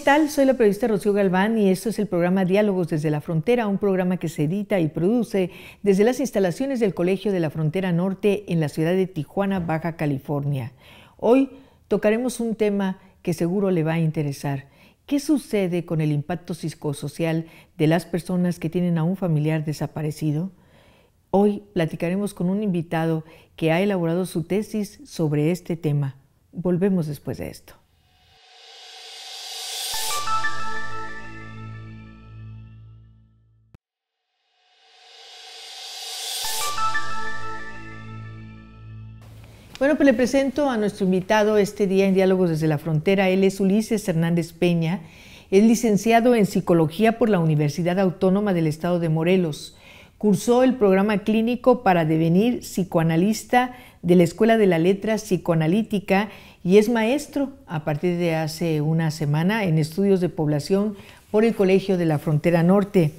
¿qué tal? Soy la periodista Rocío Galván y esto es el programa Diálogos desde la Frontera, un programa que se edita y produce desde las instalaciones del Colegio de la Frontera Norte en la ciudad de Tijuana, Baja California. Hoy tocaremos un tema que seguro le va a interesar. ¿Qué sucede con el impacto psicosocial de las personas que tienen a un familiar desaparecido? Hoy platicaremos con un invitado que ha elaborado su tesis sobre este tema. Volvemos después de esto. Bueno, pues le presento a nuestro invitado este día en Diálogos desde la Frontera. Él es Ulises Hernández Peña. Es licenciado en Psicología por la Universidad Autónoma del Estado de Morelos. Cursó el programa clínico para devenir psicoanalista de la Escuela de la Letra Psicoanalítica y es maestro a partir de hace una semana en estudios de población por el Colegio de la Frontera Norte.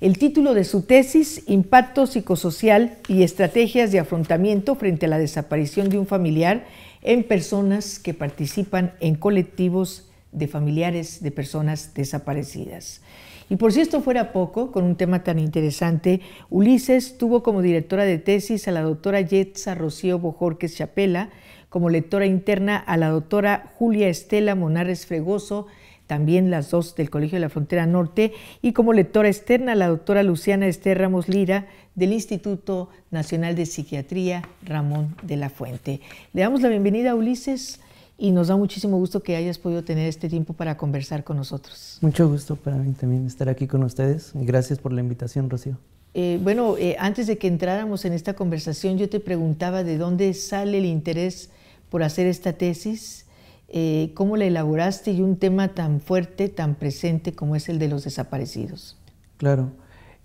El título de su tesis, Impacto psicosocial y estrategias de afrontamiento frente a la desaparición de un familiar en personas que participan en colectivos de familiares de personas desaparecidas. Y por si esto fuera poco, con un tema tan interesante, Ulises tuvo como directora de tesis a la doctora Yetza Rocío Bojorques Chapela, como lectora interna a la doctora Julia Estela Monares Fregoso, también las dos del Colegio de la Frontera Norte, y como lectora externa la doctora Luciana Esther Ramos Lira del Instituto Nacional de Psiquiatría Ramón de la Fuente. Le damos la bienvenida a Ulises y nos da muchísimo gusto que hayas podido tener este tiempo para conversar con nosotros. Mucho gusto para mí también estar aquí con ustedes. y Gracias por la invitación, Rocío. Eh, bueno, eh, antes de que entráramos en esta conversación, yo te preguntaba de dónde sale el interés por hacer esta tesis eh, cómo la elaboraste y un tema tan fuerte, tan presente como es el de los desaparecidos. Claro.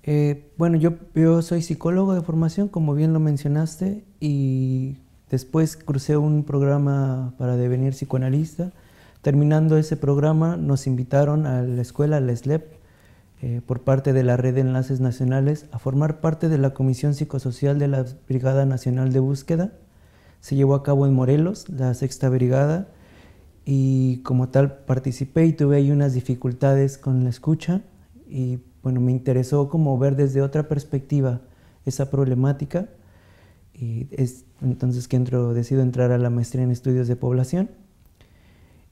Eh, bueno, yo, soy psicólogo de formación, como bien lo mencionaste, y después crucé un programa para devenir psicoanalista. Terminando ese programa, nos invitaron a la escuela, al SLEP, eh, por parte de la Red de Enlaces Nacionales, a formar parte de la Comisión Psicosocial de la Brigada Nacional de Búsqueda. Se llevó a cabo en Morelos, la Sexta Brigada, y como tal participé y tuve ahí unas dificultades con la escucha y bueno, me interesó como ver desde otra perspectiva esa problemática y es entonces que entro, decido entrar a la maestría en estudios de población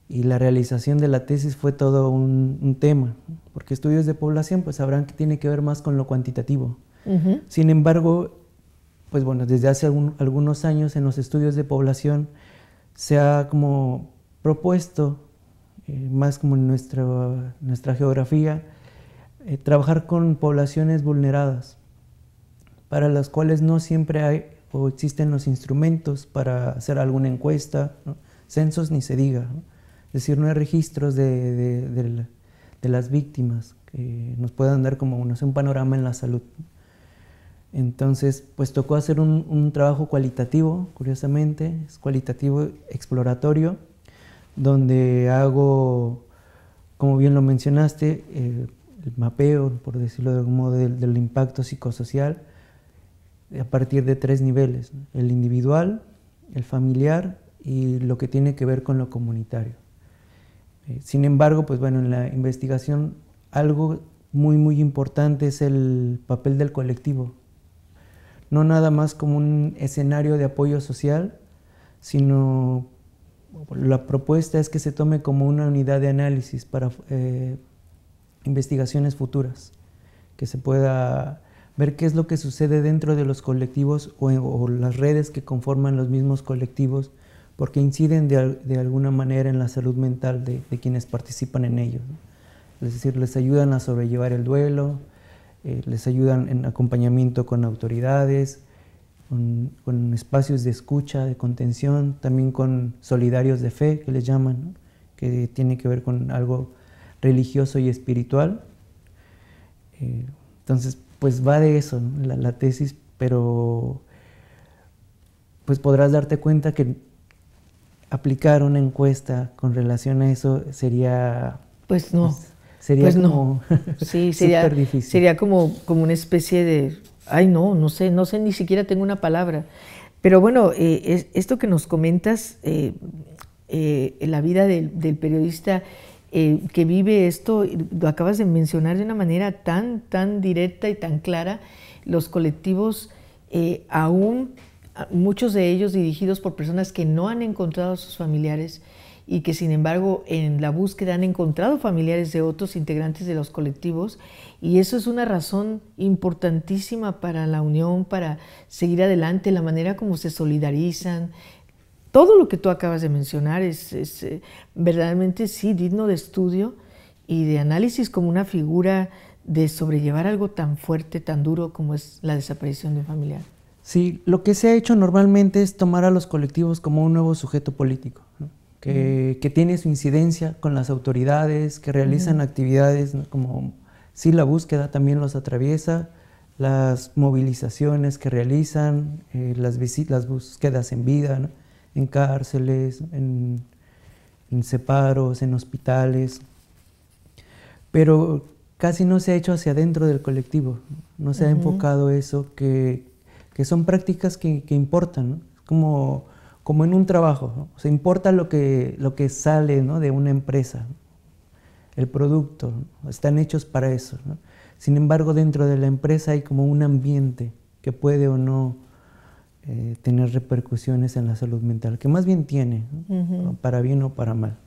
y la realización de la tesis fue todo un, tema, porque estudios de población pues sabrán que tiene que ver más con lo cuantitativo. Sin embargo, pues bueno, desde hace algunos años en los estudios de población se ha como propuesto, eh, más como en nuestra, geografía, eh, trabajar con poblaciones vulneradas, para las cuales no siempre hay o existen los instrumentos para hacer alguna encuesta, censos ni se diga, es decir, no hay registros de, las víctimas que nos puedan dar como no un panorama en la salud. Entonces, pues tocó hacer un, un trabajo cualitativo, curiosamente, es cualitativo exploratorio, donde hago, como bien lo mencionaste, el mapeo, por decirlo de algún modo, del, impacto psicosocial a partir de tres niveles, el individual, el familiar y lo que tiene que ver con lo comunitario. Eh, sin embargo, pues bueno, en la investigación algo muy, muy importante es el papel del colectivo. No nada más como un escenario de apoyo social, sino la propuesta es que se tome como una unidad de análisis para eh, investigaciones futuras, que se pueda ver qué es lo que sucede dentro de los colectivos o, las redes que conforman los mismos colectivos, porque inciden de, alguna manera en la salud mental de, quienes participan en ellos. Es decir, les ayudan a sobrellevar el duelo, eh, les ayudan en acompañamiento con autoridades, con, espacios de escucha, de contención, también con solidarios de fe, que les llaman, que tiene que ver con algo religioso y espiritual. Eh, entonces, pues va de eso la, tesis, pero pues podrás darte cuenta que aplicar una encuesta con relación a eso sería... Pues no. Pues, sería pues como, no. difícil. sería como, como una especie de ay no, no sé, no sé, ni siquiera tengo una palabra. Pero bueno, eh, esto que nos comentas, eh, eh, la vida del, periodista que vive esto, lo acabas de mencionar de una manera tan, tan directa y tan clara, los colectivos aún, muchos de ellos dirigidos por personas que no han encontrado a sus familiares, y que sin embargo en la búsqueda han encontrado familiares de otros integrantes de los colectivos y eso es una razón importantísima para la unión, para seguir adelante, la manera como se solidarizan. Todo lo que tú acabas de mencionar es, es eh, verdaderamente sí digno de estudio y de análisis como una figura de sobrellevar algo tan fuerte, tan duro como es la desaparición de un familiar. Sí, lo que se ha hecho normalmente es tomar a los colectivos como un nuevo sujeto político que, tiene su incidencia con las autoridades, que realizan actividades como si la búsqueda también los atraviesa, las movilizaciones que realizan, eh, las, las búsquedas en vida, en cárceles, en, separos, en hospitales. Pero casi no se ha hecho hacia adentro del colectivo, no se ha enfocado eso, que, son prácticas que, importan, como como en un trabajo. Se importa lo que, lo que sale de una empresa, el producto, están hechos para eso. Sin embargo, dentro de la empresa hay como un ambiente que puede o no eh, tener repercusiones en la salud mental, que más bien tiene, para bien o para mal.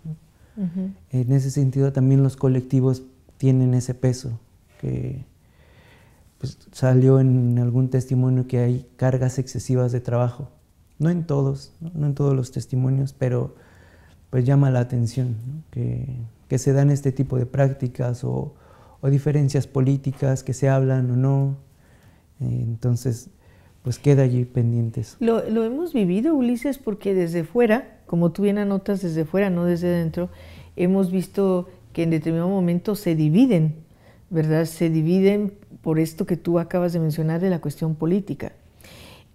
En ese sentido también los colectivos tienen ese peso, que pues, salió en algún testimonio que hay cargas excesivas de trabajo no en todos, ¿no? en todos los testimonios, pero pues llama la atención que, se dan este tipo de prácticas o, diferencias políticas que se hablan o no. Entonces, pues queda allí pendientes. Lo, lo hemos vivido, Ulises, porque desde fuera, como tú bien anotas, desde fuera, no desde dentro, hemos visto que en determinado momento se dividen, ¿verdad? Se dividen por esto que tú acabas de mencionar de la cuestión política.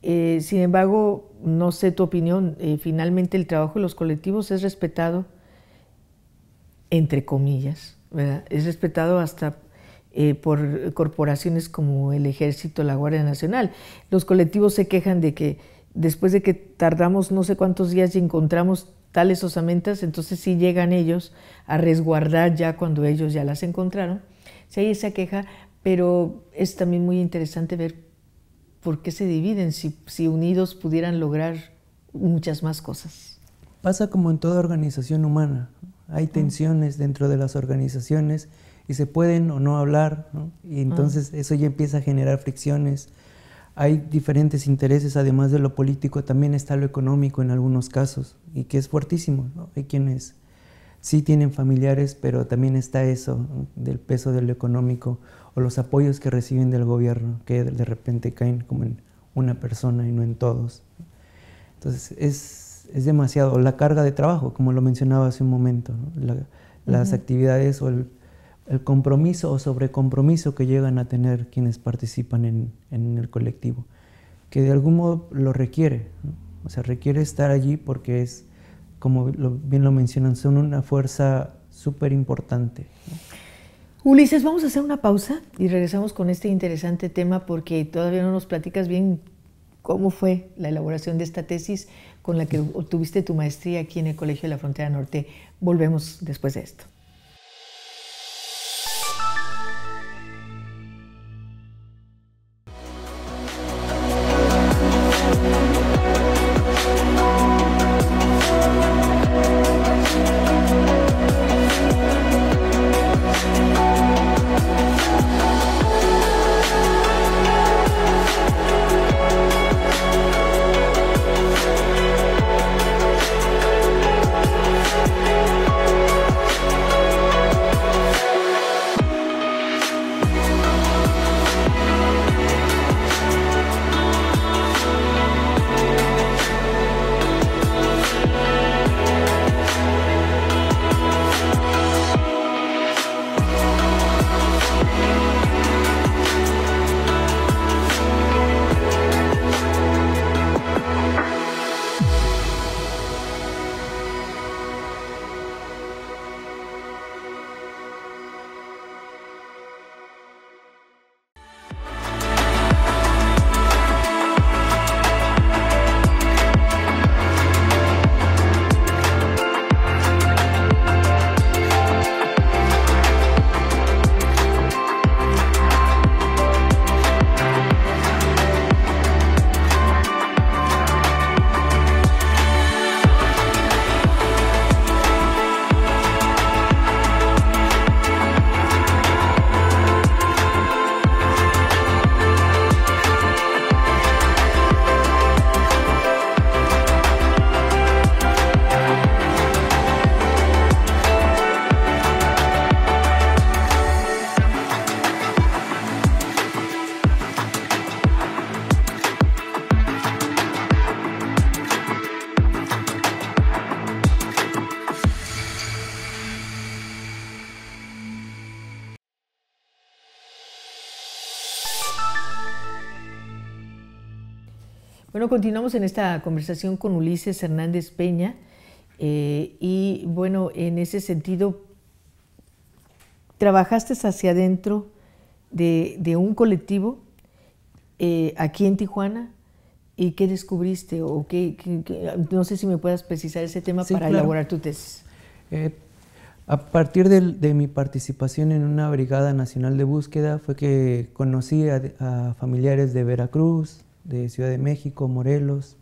Eh, sin embargo, no sé tu opinión, eh, finalmente el trabajo de los colectivos es respetado, entre comillas, Es respetado hasta eh, por corporaciones como el Ejército, la Guardia Nacional. Los colectivos se quejan de que después de que tardamos no sé cuántos días y encontramos tales osamentas, entonces sí llegan ellos a resguardar ya cuando ellos ya las encontraron. Sí hay esa queja, pero es también muy interesante ver ¿por qué se dividen si, si unidos pudieran lograr muchas más cosas? Pasa como en toda organización humana. Hay ah. tensiones dentro de las organizaciones y se pueden o no hablar, ¿no? y ah. entonces eso ya empieza a generar fricciones. Hay diferentes intereses, además de lo político, también está lo económico en algunos casos, y que es fuertísimo. Hay quienes sí tienen familiares, pero también está eso del peso de lo económico, o los apoyos que reciben del gobierno, que de repente caen como en una persona y no en todos. Entonces es, es demasiado la carga de trabajo, como lo mencionaba hace un momento, las actividades o el, compromiso o sobrecompromiso que llegan a tener quienes participan en, en el colectivo, que de algún modo lo requiere, o sea, requiere estar allí porque es, como bien lo mencionan, son una fuerza súper importante. ¿no? Ulises, vamos a hacer una pausa y regresamos con este interesante tema porque todavía no nos platicas bien cómo fue la elaboración de esta tesis con la que obtuviste tu maestría aquí en el Colegio de la Frontera Norte. Volvemos después de esto. continuamos en esta conversación con Ulises Hernández Peña eh, y bueno, en ese sentido, trabajaste hacia adentro de, un colectivo eh, aquí en Tijuana y qué descubriste o qué, no sé si me puedas precisar ese tema para elaborar tu tesis. Eh, a partir de, mi participación en una brigada nacional de búsqueda fue que conocí a familiares de Veracruz, de Ciudad de México, Morelos.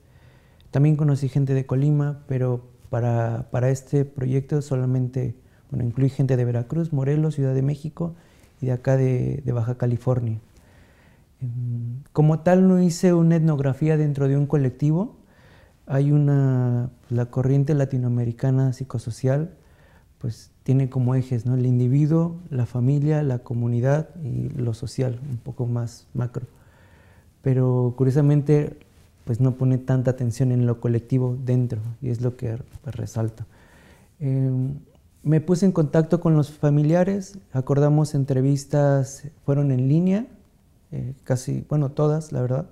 También conocí gente de Colima, pero para, para este proyecto solamente, bueno, incluí gente de Veracruz, Morelos, Ciudad de México y de acá de, Baja California. Em, como tal, no hice una etnografía dentro de un colectivo. Hay una, pues, la corriente latinoamericana psicosocial, pues tiene como ejes ¿no? el individuo, la familia, la comunidad y lo social, un poco más macro pero curiosamente pues no pone tanta atención en lo colectivo dentro y es lo que pues, resalto. Em, me puse en contacto con los familiares, acordamos entrevistas, fueron en línea, eh, casi, bueno, todas, la verdad,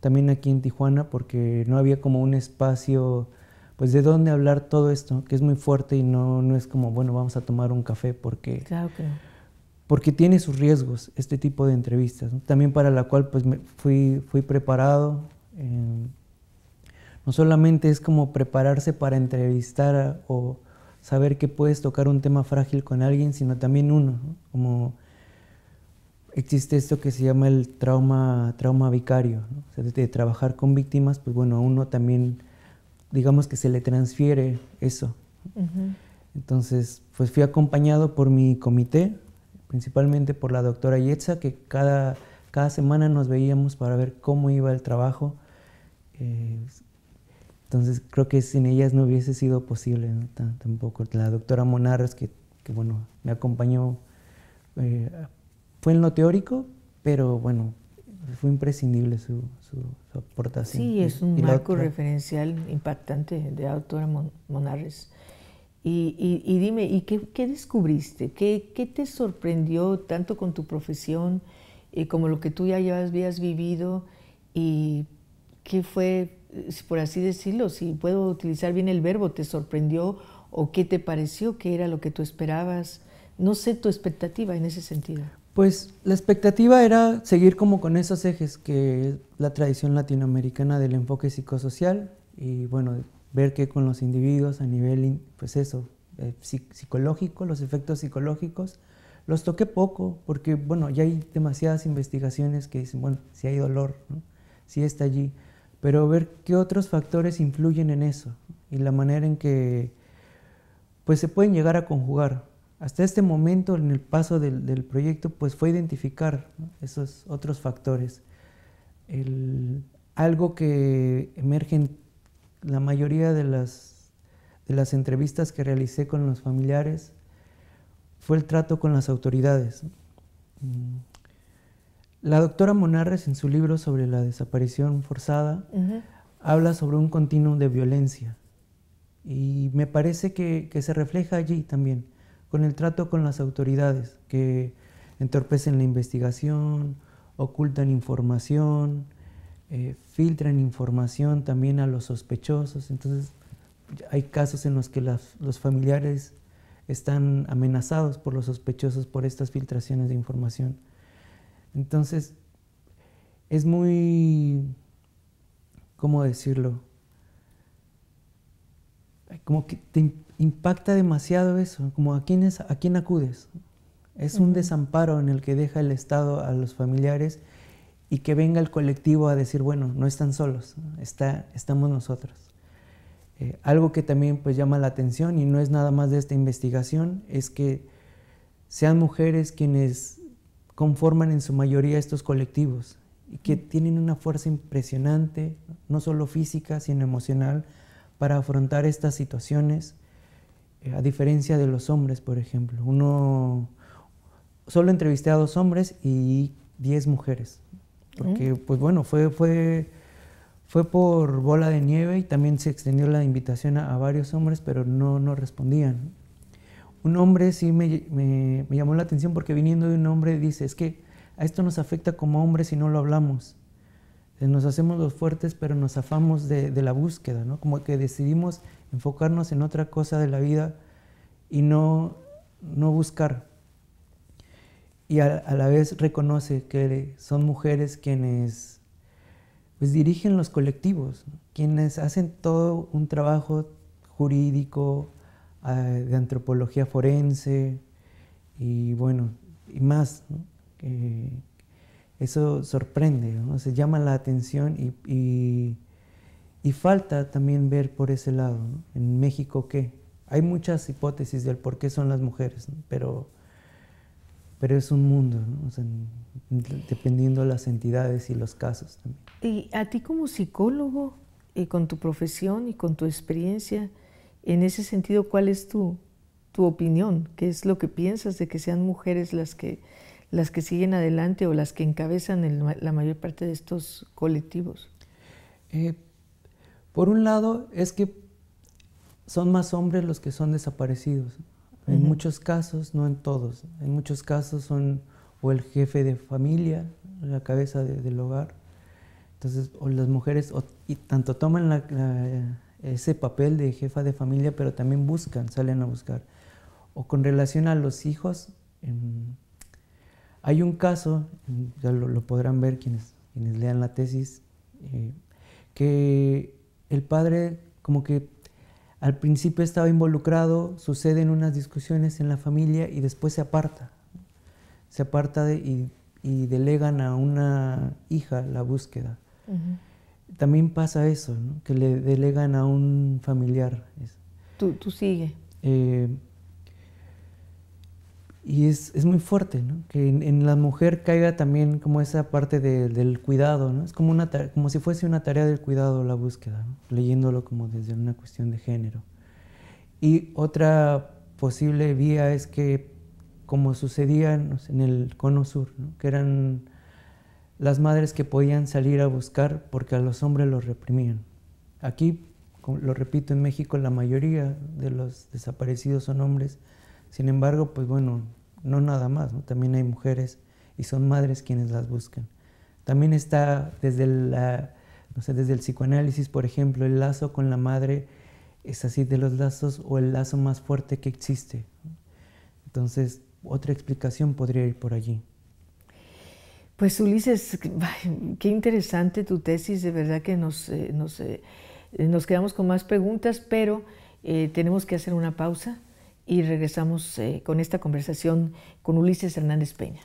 también aquí en Tijuana, porque no había como un espacio, pues, de dónde hablar todo esto, que es muy fuerte y no, no es como, bueno, vamos a tomar un café, porque... Claro que porque tiene sus riesgos este tipo de entrevistas, también para la cual pues fui, fui preparado. Em, no solamente es como prepararse para entrevistar o saber que puedes tocar un tema frágil con alguien, sino también uno, como existe esto que se llama el trauma, trauma vicario, o de, trabajar con víctimas, pues bueno, a uno también, digamos que se le transfiere eso. Entonces, pues fui acompañado por mi comité, principalmente por la doctora Yetza, que cada, cada semana nos veíamos para ver cómo iba el trabajo. Eh, entonces creo que sin ellas no hubiese sido posible tampoco. La doctora Monarres, que, que bueno, me acompañó, eh, fue en lo teórico, pero bueno, fue imprescindible su, su, aportación. Sí, es un marco referencial impactante de la doctora Monarres. Y, dime, ¿y qué, descubriste? ¿Qué, te sorprendió tanto con tu profesión eh, como lo que tú ya, habías vivido? ¿Y qué fue, eh, por así decirlo, si puedo utilizar bien el verbo, te sorprendió o qué te pareció que era lo que tú esperabas? No sé tu expectativa en ese sentido. Pues la expectativa era seguir como con esos ejes que la tradición latinoamericana del enfoque psicosocial y bueno, ver qué con los individuos a nivel, pues eh, psicológico, los efectos psicológicos, los toqué poco, porque bueno, ya hay demasiadas investigaciones que dicen, bueno, si hay dolor, si está allí, pero ver qué otros factores influyen en eso y la manera en que pues se pueden llegar a conjugar. Hasta este momento, en el paso del, proyecto, pues fue identificar esos otros factores. algo que emerge en la mayoría de las, entrevistas que realicé con los familiares fue el trato con las autoridades. Mm. La doctora Monarres, en su libro sobre la desaparición forzada, habla sobre un continuum de violencia. Y me parece que, se refleja allí también, con el trato con las autoridades, que entorpecen la investigación, ocultan información, eh, filtran información también a los sospechosos. Entonces, hay casos en los que los familiares están amenazados por los sospechosos por estas filtraciones de información. Entonces, es muy, ¿cómo decirlo? Como que te impacta demasiado eso, como a quién, a quién acudes. Es un desamparo en el que deja el Estado a los familiares y que venga el colectivo a decir, bueno, no están solos, está, estamos nosotros. Eh, algo que también pues llama la atención y no es nada más de esta investigación es que sean mujeres quienes conforman en su mayoría estos colectivos y que tienen una fuerza impresionante, no solo física, sino emocional, para afrontar estas situaciones, eh, a diferencia de los hombres, por ejemplo. Uno, solo entrevisté a dos hombres y diez mujeres porque pues bueno, fue, fue, fue por bola de nieve y también se extendió la invitación a, varios hombres, pero no, no respondían. Un hombre sí me, llamó la atención porque viniendo de un hombre dice, es que a esto nos afecta como hombres si no lo hablamos. Eh, nos hacemos los fuertes, pero nos afamos de, la búsqueda, ¿no? Como que decidimos enfocarnos en otra cosa de la vida y no, no buscar y a, la vez reconoce que son mujeres quienes pues, dirigen los colectivos, quienes hacen todo un trabajo jurídico, ah, de antropología forense y bueno, y más. eso sorprende, se llama la atención y, y, y, falta también ver por ese lado. En México, ¿qué? Hay muchas hipótesis del por qué son las mujeres, pero pero es un mundo, dependiendo de las entidades y los casos también. Y a ti como psicólogo, y eh, con tu profesión y con tu experiencia, en ese sentido, ¿cuál es tu, tu opinión? ¿Qué es lo que piensas de que sean mujeres las que, las que siguen adelante o las que encabezan la mayor parte de estos colectivos? Eh, por un lado, es que son más hombres los que son desaparecidos. En muchos casos, no en todos, en muchos casos son o el jefe de familia, la cabeza del hogar. Entonces, o las mujeres o, y tanto toman ese papel de jefa de familia, pero también buscan, salen a buscar. O con relación a los hijos, em, hay un caso, em, ya lo, podrán ver quienes, quienes lean la tesis, eh, que el padre como que al principio estaba involucrado, suceden unas discusiones en la familia y después se aparta. Se aparta de, y, delegan a una hija la búsqueda. También pasa eso, que le delegan a un familiar. Tú, tú sigues. Eh, y es, es muy fuerte, ¿no? Que en, la mujer caiga también como esa parte del cuidado, ¿no? Es como, una, como si fuese una tarea del cuidado la búsqueda, leyéndolo como desde una cuestión de género. Y otra posible vía es que, como sucedía en el cono sur, ¿no? que eran las madres que podían salir a buscar porque a los hombres los reprimían. Aquí, lo repito, en México la mayoría de los desaparecidos son hombres. Sin embargo, pues bueno, no nada más, también hay mujeres y son madres quienes las buscan. También está desde, la, desde el psicoanálisis, por ejemplo, el lazo con la madre es así de los lazos o el lazo más fuerte que existe. Entonces, otra explicación podría ir por allí. Pues Ulises, qué interesante tu tesis, de verdad que nos, eh, eh, nos, quedamos con más preguntas, pero eh, tenemos que hacer una pausa y regresamos eh, con esta conversación con Ulises Hernández Peña.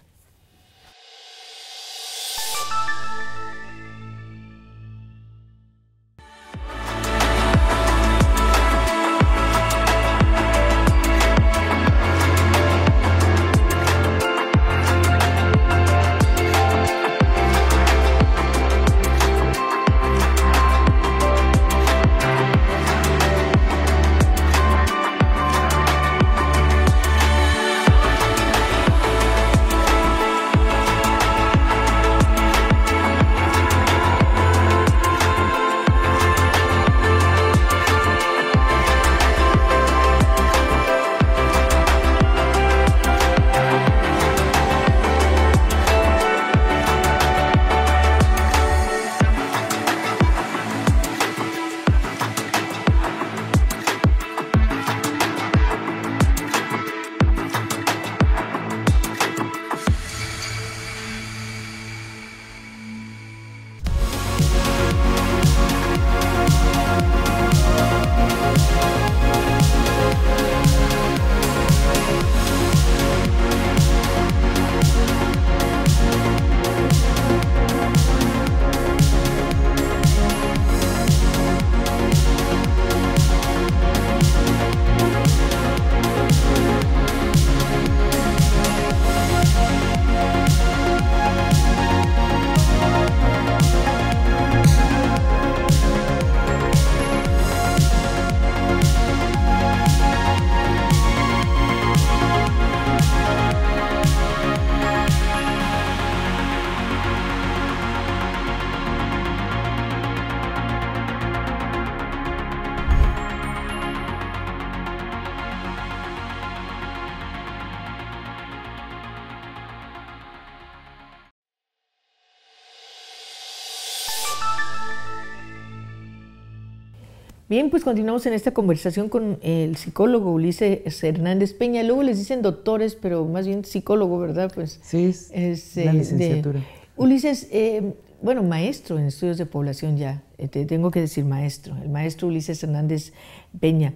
Bien, pues continuamos en esta conversación con el psicólogo Ulises Hernández Peña. Luego les dicen doctores, pero más bien psicólogo, ¿verdad? Pues, sí, es, la eh, licenciatura. Ulises, eh, bueno, maestro en estudios de población ya, eh, te tengo que decir maestro, el maestro Ulises Hernández Peña.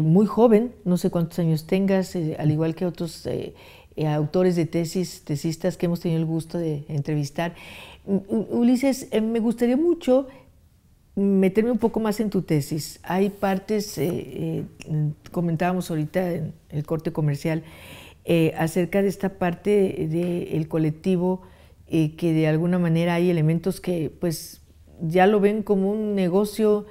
muy joven, no sé cuántos años tengas, al igual que otros autores de tesis, tesistas que hemos tenido el gusto de entrevistar. Mm, mm, Ulises, me gustaría mucho meterme un poco más en tu tesis. Hay partes, eh, eh, comentábamos ahorita en el corte comercial, eh, acerca de esta parte del colectivo, que de alguna manera hay elementos que pues ya lo ven como un negocio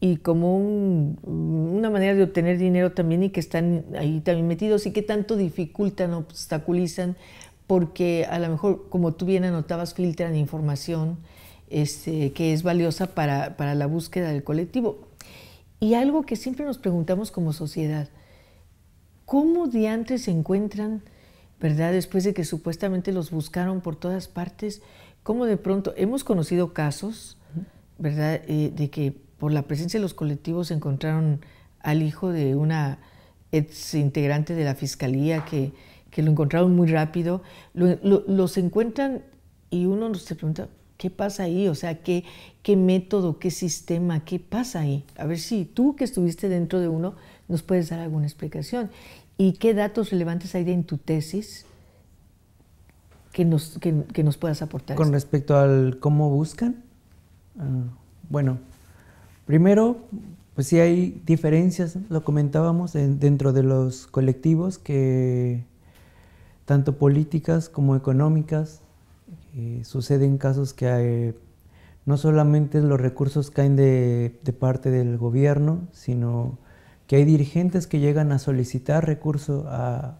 y como una manera de obtener dinero también y que están ahí también metidos y que tanto dificultan, obstaculizan, porque a lo mejor, como tú bien anotabas, filtran información, este, que es valiosa para, la búsqueda del colectivo. Y algo que siempre nos preguntamos como sociedad, ¿cómo de antes se encuentran, verdad, después de que supuestamente los buscaron por todas partes? ¿Cómo de pronto hemos conocido casos, verdad, eh, de que por la presencia de los colectivos encontraron al hijo de una ex integrante de la fiscalía que, lo encontraron muy rápido, los encuentran y uno se pregunta, ¿Qué pasa ahí? O sea, ¿qué, método, qué sistema, qué pasa ahí? A ver si tú que estuviste dentro de uno nos puedes dar alguna explicación. ¿Y qué datos relevantes hay en tu tesis que nos, puedas aportar? Con respecto al cómo buscan, ah, bueno, primero, pues sí hay diferencias, lo comentábamos, dentro de los colectivos que tanto políticas como económicas eh, Sucede en casos que eh, no solamente los recursos caen de, parte del gobierno, sino que hay dirigentes que llegan a solicitar recursos a,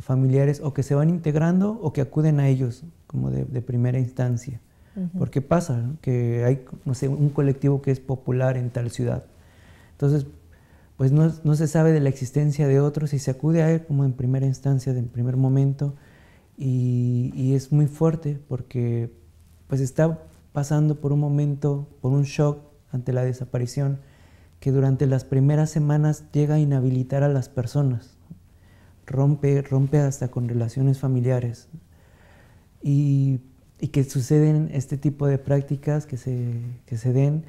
familiares o que se van integrando o que acuden a ellos como de, primera instancia. Porque pasa que hay, no un colectivo que es popular en tal ciudad. Entonces, pues no, no se sabe de la existencia de otros y se acude a él como en primera instancia, en primer momento y, es muy fuerte porque pues está pasando por un momento, por un shock ante la desaparición que durante las primeras semanas llega a inhabilitar a las personas, rompe, rompe hasta con relaciones familiares y, que suceden este tipo de prácticas que se, den,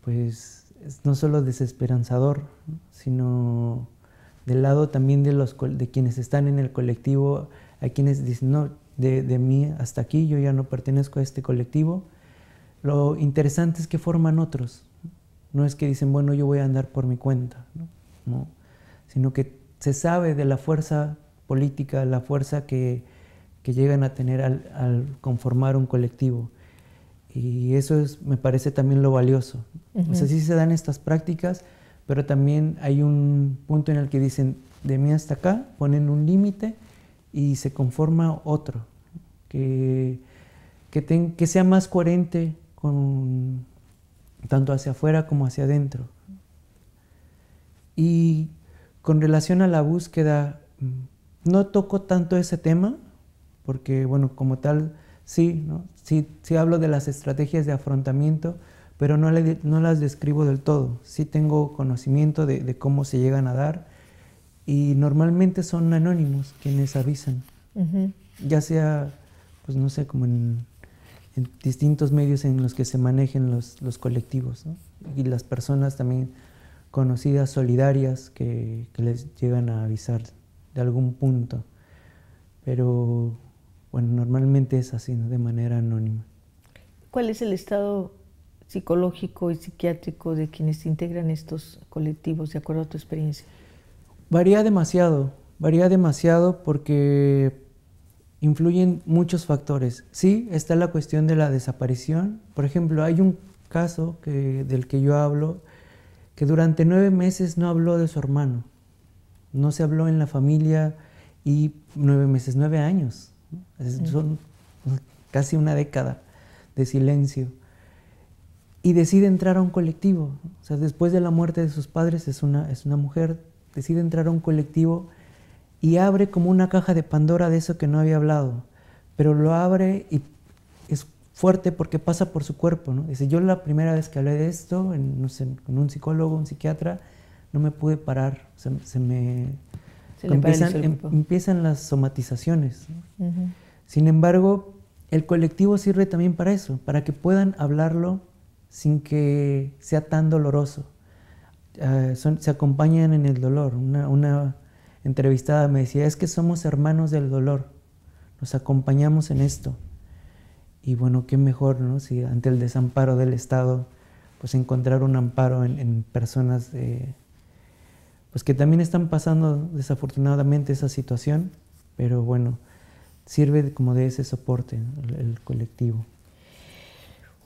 pues es no solo desesperanzador, sino del lado también de, los, de quienes están en el colectivo, hay quienes dicen, no, de, de mí hasta aquí, yo ya no pertenezco a este colectivo. Lo interesante es que forman otros. No es que dicen, bueno, yo voy a andar por mi cuenta, ¿no? Sino que se sabe de la fuerza política, la fuerza que, que llegan a tener al, conformar un colectivo. Y eso es, me parece también lo valioso. O sea, sí se dan estas prácticas, pero también hay un punto en el que dicen, de mí hasta acá, ponen un límite y se conforma otro, que, que, sea más coherente con, tanto hacia afuera como hacia adentro. Y con relación a la búsqueda, mm, no toco tanto ese tema, porque bueno, como tal, sí, sí, sí hablo de las estrategias de afrontamiento, pero no, le, no, las describo del todo. Sí tengo conocimiento de, de cómo se llegan a dar y normalmente son anónimos quienes avisan, ya sea, pues no sé, como en, distintos medios en los que se manejen los, los colectivos y las personas también conocidas, solidarias, que, les llegan a avisar de algún punto. Pero, bueno, normalmente es así, de manera anónima. ¿Cuál es el estado psicológico y psiquiátrico de quienes integran estos colectivos, de acuerdo a tu experiencia? Varía demasiado, varía demasiado porque influyen muchos factores. Sí, está la cuestión de la desaparición. Por ejemplo, hay un caso que, del que yo hablo que durante nueve meses no habló de su hermano. No se habló en la familia y nueve meses, nueve años. Son casi una década de silencio. Y decide entrar a un colectivo. O sea, después de la muerte de sus padres es una, es una mujer decide entrar a un colectivo y abre como una caja de Pandora de eso que no había hablado, pero lo abre y es fuerte porque pasa por su cuerpo, ¿no? Dice, yo la primera vez que hablé de esto, en, con un psicólogo, un psiquiatra, no me pude parar, se, me... Em, empiezan, las somatizaciones. Sin embargo, el colectivo sirve también para eso, para que puedan hablarlo sin que sea tan doloroso. Eh, se acompañan en el dolor. Una, entrevistada me decía, es que somos hermanos del dolor, nos acompañamos en esto. Y bueno, qué mejor, ¿no? Si ante el desamparo del Estado, pues encontrar un amparo en, personas pues que también están pasando desafortunadamente esa situación, pero bueno, sirve como de ese soporte el colectivo.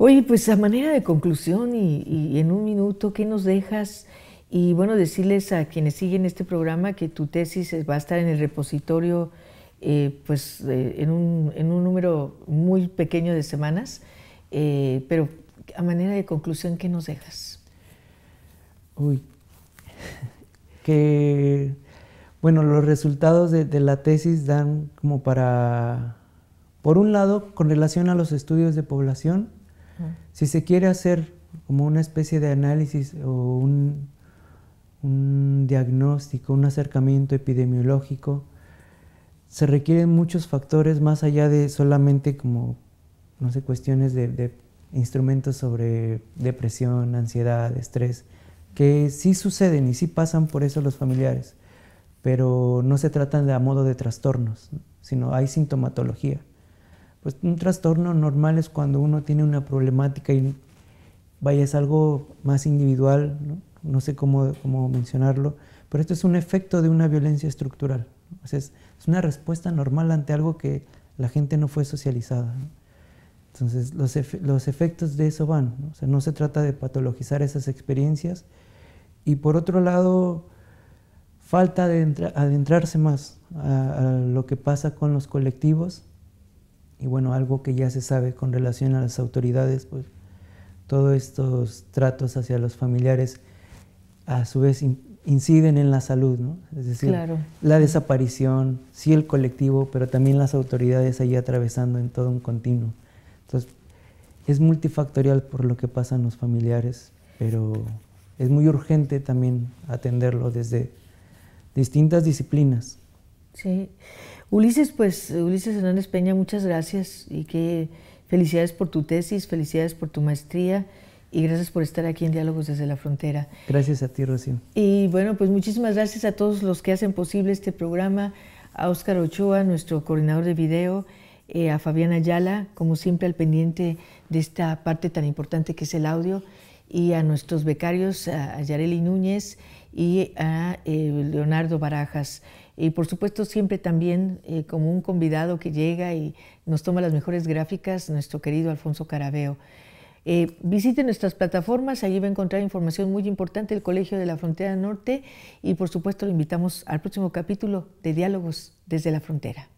Oye, pues a manera de conclusión y, en un minuto, ¿qué nos dejas? Y bueno, decirles a quienes siguen este programa que tu tesis va a estar en el repositorio eh, pues eh, en, un, número muy pequeño de semanas, eh, pero a manera de conclusión, ¿qué nos dejas? Uy, que bueno, los resultados de, la tesis dan como para, por un lado, con relación a los estudios de población, si se quiere hacer como una especie de análisis o un, diagnóstico, un acercamiento epidemiológico, se requieren muchos factores más allá de solamente como, no sé, cuestiones de, instrumentos sobre depresión, ansiedad, estrés, que sí suceden y sí pasan por eso los familiares, pero no se tratan de a modo de trastornos, sino hay sintomatología. Pues, un trastorno normal es cuando uno tiene una problemática y vaya, es algo más individual, no, sé cómo, mencionarlo, pero esto es un efecto de una violencia estructural. es, una respuesta normal ante algo que la gente no fue socializada. Entonces, los, efectos de eso van. ¿no? sea, no se trata de patologizar esas experiencias. Y por otro lado, falta adentrarse más a lo que pasa con los colectivos y bueno, algo que ya se sabe con relación a las autoridades, pues todos estos tratos hacia los familiares a su vez inciden en la salud, ¿no? Es decir, la desaparición, sí el colectivo, pero también las autoridades ahí atravesando en todo un continuo. Entonces, es multifactorial por lo que pasan los familiares, pero es muy urgente también atenderlo desde distintas disciplinas. Sí. Ulises, pues Ulises Hernández Peña, muchas gracias y que felicidades por tu tesis, felicidades por tu maestría y gracias por estar aquí en Diálogos desde la Frontera. Gracias a ti, Rocío. Y bueno, pues muchísimas gracias a todos los que hacen posible este programa, a Óscar Ochoa, nuestro coordinador de video, eh, a Fabiana Ayala, como siempre al pendiente de esta parte tan importante que es el audio, y a nuestros becarios, a Yareli Núñez y a eh, Leonardo Barajas. Y por supuesto siempre también eh, como un convidado que llega y nos toma las mejores gráficas, nuestro querido Alfonso Carabeo. Eh, visite nuestras plataformas, allí va a encontrar información muy importante del Colegio de la Frontera Norte y por supuesto lo invitamos al próximo capítulo de Diálogos desde la Frontera.